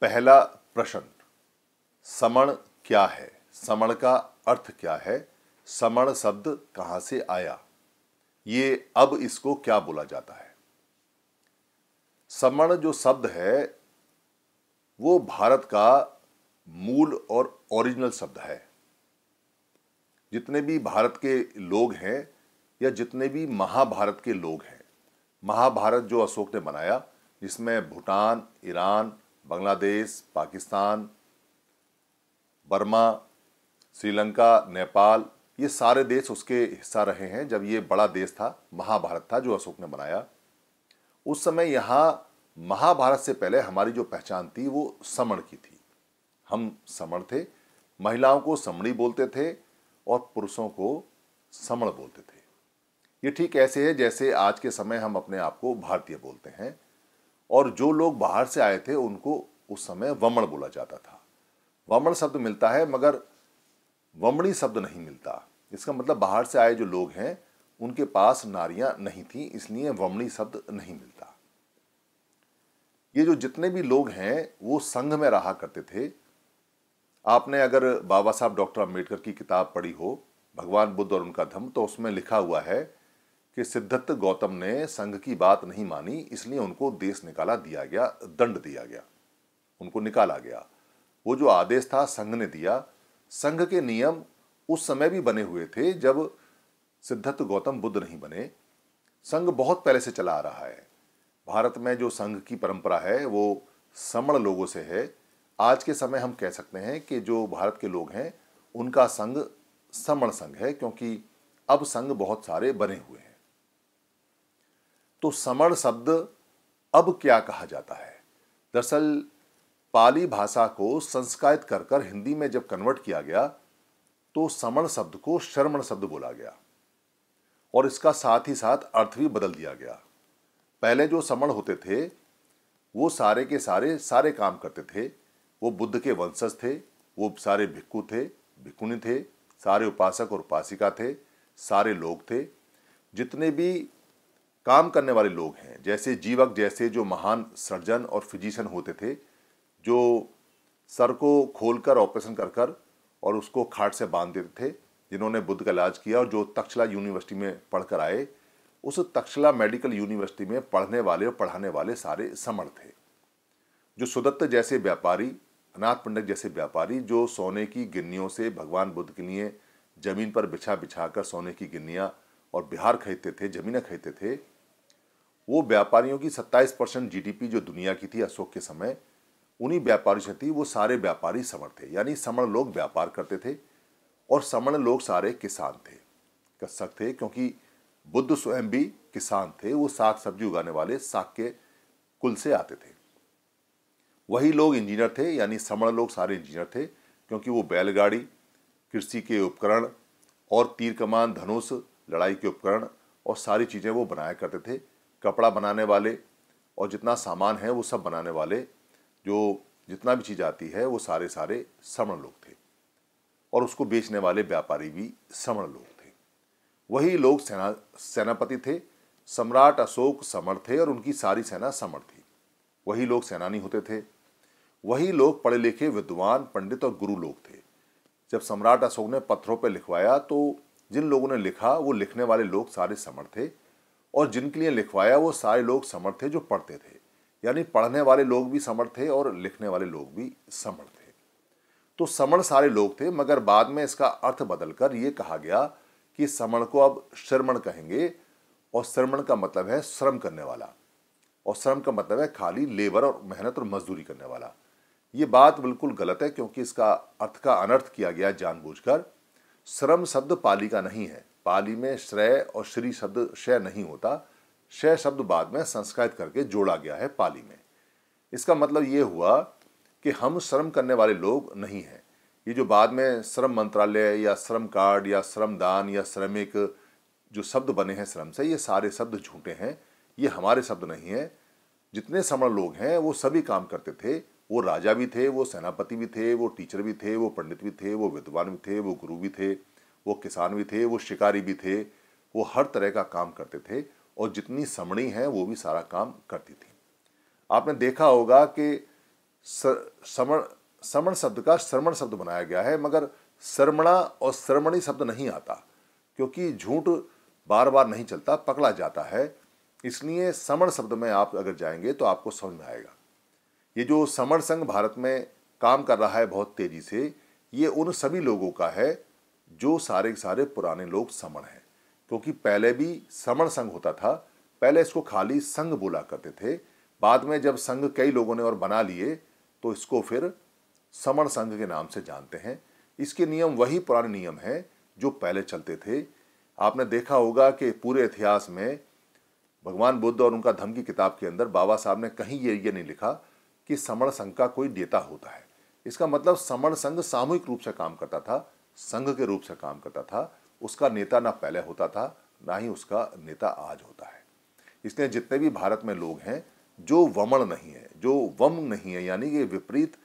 पहला प्रश्न समण क्या है समण का अर्थ क्या है समण शब्द कहां से आया ये अब इसको क्या बोला जाता है समण जो शब्द है वो भारत का मूल और ओरिजिनल शब्द है जितने भी भारत के लोग हैं या जितने भी महाभारत के लोग हैं महाभारत जो अशोक ने बनाया जिसमें भूटान ईरान बांग्लादेश पाकिस्तान बर्मा श्रीलंका नेपाल ये सारे देश उसके हिस्सा रहे हैं जब ये बड़ा देश था महाभारत था जो अशोक ने बनाया उस समय यहाँ महाभारत से पहले हमारी जो पहचान थी वो समण की थी हम समण थे महिलाओं को समणी बोलते थे और पुरुषों को समण बोलते थे ये ठीक ऐसे है जैसे आज के समय हम अपने आप को भारतीय बोलते हैं और जो लोग बाहर से आए थे उनको उस समय वमण बोला जाता था वमण शब्द मिलता है मगर वमणी शब्द नहीं मिलता इसका मतलब बाहर से आए जो लोग हैं उनके पास नारियां नहीं थी इसलिए वमणी शब्द नहीं मिलता ये जो जितने भी लोग हैं वो संघ में रहा करते थे आपने अगर बाबा साहब डॉक्टर अम्बेडकर की किताब पढ़ी हो भगवान बुद्ध और उनका धम्म तो उसमें लिखा हुआ है कि सिद्धार्थ गौतम ने संघ की बात नहीं मानी इसलिए उनको देश निकाला दिया गया दंड दिया गया उनको निकाला गया वो जो आदेश था संघ ने दिया संघ के नियम उस समय भी बने हुए थे जब सिद्धार्थ गौतम बुद्ध नहीं बने संघ बहुत पहले से चला आ रहा है भारत में जो संघ की परंपरा है वो समण लोगों से है आज के समय हम कह सकते हैं कि जो भारत के लोग हैं उनका संघ समण संघ है क्योंकि अब संघ बहुत सारे बने हुए हैं तो समण शब्द अब क्या कहा जाता है दरअसल पाली भाषा को संस्कृत कर कर हिंदी में जब कन्वर्ट किया गया तो समण शब्द को शर्मण शब्द बोला गया और इसका साथ ही साथ अर्थ भी बदल दिया गया पहले जो समण होते थे वो सारे के सारे सारे काम करते थे वो बुद्ध के वंशज थे वो सारे भिक्कु थे भिक्खुनी थे सारे उपासक और उपासिका थे सारे लोग थे जितने भी काम करने वाले लोग हैं जैसे जीवक जैसे जो महान सर्जन और फिजिशियन होते थे जो सर को खोलकर ऑपरेशन कर कर और उसको खाट से बांध देते थे जिन्होंने बुद्ध का इलाज किया और जो तक्षला यूनिवर्सिटी में पढ़कर आए उस तक्षला मेडिकल यूनिवर्सिटी में पढ़ने वाले और पढ़ाने वाले सारे समर्थ थे जो सुदत्त जैसे व्यापारी अनाथ पंडित जैसे व्यापारी जो सोने की गिन्नियों से भगवान बुद्ध के लिए ज़मीन पर बिछा बिछा कर सोने की गिन्नियाँ और बिहार खरीदते थे ज़मीनें खरीदते थे वो व्यापारियों की 27 परसेंट जी जो दुनिया की थी अशोक के समय उन्हीं व्यापारियों से थी वो सारे व्यापारी समर्थ थे यानी समण लोग व्यापार करते थे और समण लोग सारे किसान थे कृषक थे क्योंकि बुद्ध स्वयं भी किसान थे वो साग सब्जी उगाने वाले साग के कुल से आते थे वही लोग इंजीनियर थे यानी समण लोग सारे इंजीनियर थे क्योंकि वो बैलगाड़ी कृषि के उपकरण और तीर कमान धनुष लड़ाई के उपकरण और सारी चीज़ें वो बनाया करते थे कपड़ा बनाने वाले और जितना सामान है वो सब बनाने वाले जो जितना भी चीज़ आती है वो सारे सारे समण लोग थे और उसको बेचने वाले व्यापारी भी समण लोग थे वही लोग सेना सेनापति थे सम्राट अशोक समर थे और उनकी सारी सेना समर थी वही लोग सेनानी होते थे वही लोग पढ़े लिखे विद्वान पंडित और गुरु लोग थे जब सम्राट अशोक ने पत्थरों पर लिखवाया तो जिन लोगों ने लिखा वो लिखने वाले लोग सारे समर थे और जिनके लिए लिखवाया वो सारे लोग समर्थ थे जो पढ़ते थे यानी पढ़ने वाले लोग भी समर्थ थे और लिखने वाले लोग भी समर्थ थे तो समण सारे लोग थे मगर बाद में इसका अर्थ बदलकर ये कहा गया कि समण को अब श्रमण कहेंगे और श्रमण का मतलब है श्रम करने वाला और श्रम का मतलब है खाली लेबर और मेहनत और मजदूरी करने वाला ये बात बिल्कुल गलत है क्योंकि इसका अर्थ का अनर्थ किया गया जानबूझकर श्रम शब्द पाली का नहीं है पाली में श्रेय और श्री शब्द शय नहीं होता शय शब्द बाद में संस्कृत करके जोड़ा गया है पाली में इसका मतलब ये हुआ कि हम श्रम करने वाले लोग नहीं हैं ये जो बाद में श्रम मंत्रालय या श्रम कार्ड या श्रम दान या श्रमिक जो शब्द बने हैं श्रम से ये सारे शब्द झूठे हैं ये हमारे शब्द नहीं हैं जितने समण लोग हैं वो सभी काम करते थे वो राजा भी थे वो सेनापति भी थे वो टीचर भी थे वो पंडित भी थे वो विद्वान भी थे वो गुरु भी थे वो किसान भी थे वो शिकारी भी थे वो हर तरह का काम करते थे और जितनी समणी है वो भी सारा काम करती थी आपने देखा होगा कि समण समण शब्द का श्रमण शब्द बनाया गया है मगर श्रमणा और श्रमणी शब्द नहीं आता क्योंकि झूठ बार बार नहीं चलता पकड़ा जाता है इसलिए समण शब्द में आप अगर जाएंगे तो आपको समझ में आएगा ये जो समण संघ भारत में काम कर रहा है बहुत तेज़ी से ये उन सभी लोगों का है जो सारे सारे पुराने लोग समण हैं क्योंकि पहले भी समण संघ होता था पहले इसको खाली संघ बोला करते थे बाद में जब संघ कई लोगों ने और बना लिए तो इसको फिर समण संघ के नाम से जानते हैं इसके नियम वही पुराने नियम हैं जो पहले चलते थे आपने देखा होगा कि पूरे इतिहास में भगवान बुद्ध और उनका धम की किताब के अंदर बाबा साहब ने कहीं ये ये नहीं लिखा कि समण संघ का कोई नेता होता है इसका मतलब समण संघ सामूहिक रूप से काम करता था संघ के रूप से काम करता था उसका नेता ना पहले होता था ना ही उसका नेता आज होता है इसलिए जितने भी भारत में लोग हैं जो वमण नहीं है जो वम नहीं है यानी कि विपरीत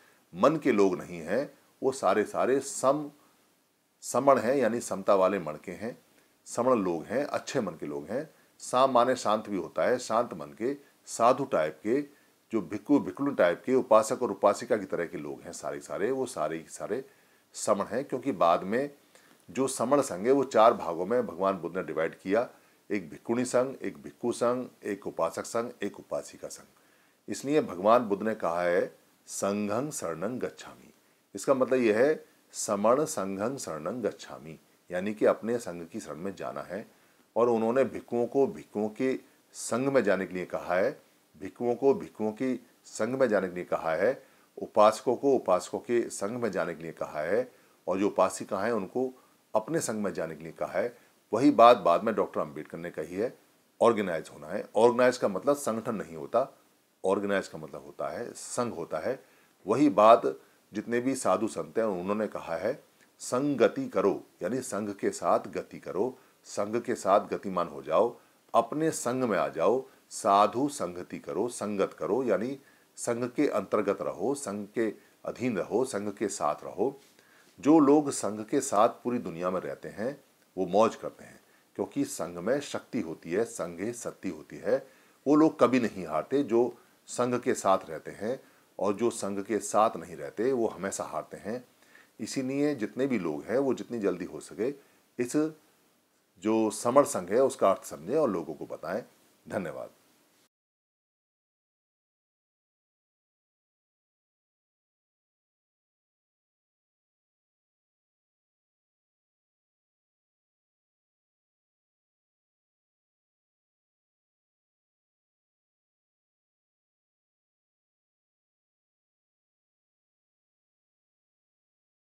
मन के लोग नहीं हैं वो सारे सारे सम समण हैं यानी समता वाले मन के हैं समण लोग हैं अच्छे मन के लोग हैं साम माने शांत भी होता है शांत मन के साधु टाइप के जो भिक्कू भिक्कलू टाइप के उपासक और उपासिका की तरह के लोग हैं सारे सारे वो सारे सारे समण है क्योंकि बाद में जो समण संघ है वो चार भागों में भगवान बुद्ध ने डिवाइड किया एक भिक्कुणी संघ एक भिक्कू संघ एक उपासक संघ एक उपासिका संघ इसलिए भगवान बुद्ध ने कहा है संघं शरणं गच्छामी इसका मतलब यह है समण संघं शरणं गच्छामी यानी कि अपने संघ की शरण में जाना है और उन्होंने भिक्कुओं को भिक्कुओं के संघ में जाने के लिए कहा है भिक्कुओं को भिक्कुओं की संघ में जाने के लिए कहा है उपासकों को उपासकों के संग में जाने के लिए कहा है और जो उपासिका हैं उनको अपने संग में जाने के लिए कहा है वही बात बाद में डॉक्टर अम्बेडकर ने कही है ऑर्गेनाइज होना है ऑर्गेनाइज का मतलब संगठन नहीं होता ऑर्गेनाइज का मतलब होता है संघ होता है वही बात जितने भी साधु संत हैं उन्होंने कहा है संगति करो यानी संघ के साथ गति करो संघ के साथ गतिमान हो जाओ अपने संग में आ जाओ साधु संगति करो संगत करो यानी संघ के अंतर्गत रहो संघ के अधीन रहो संघ के साथ रहो जो लोग संघ के साथ पूरी दुनिया में रहते हैं वो मौज करते हैं क्योंकि संघ में शक्ति होती है संघ शक्ति होती है वो लोग कभी नहीं हारते जो संघ के साथ रहते हैं और जो संघ के साथ नहीं रहते वो हमेशा हारते हैं इसीलिए जितने भी लोग हैं वो जितनी जल्दी हो सके इस जो समर संघ है उसका अर्थ समझें और लोगों को बताएं धन्यवाद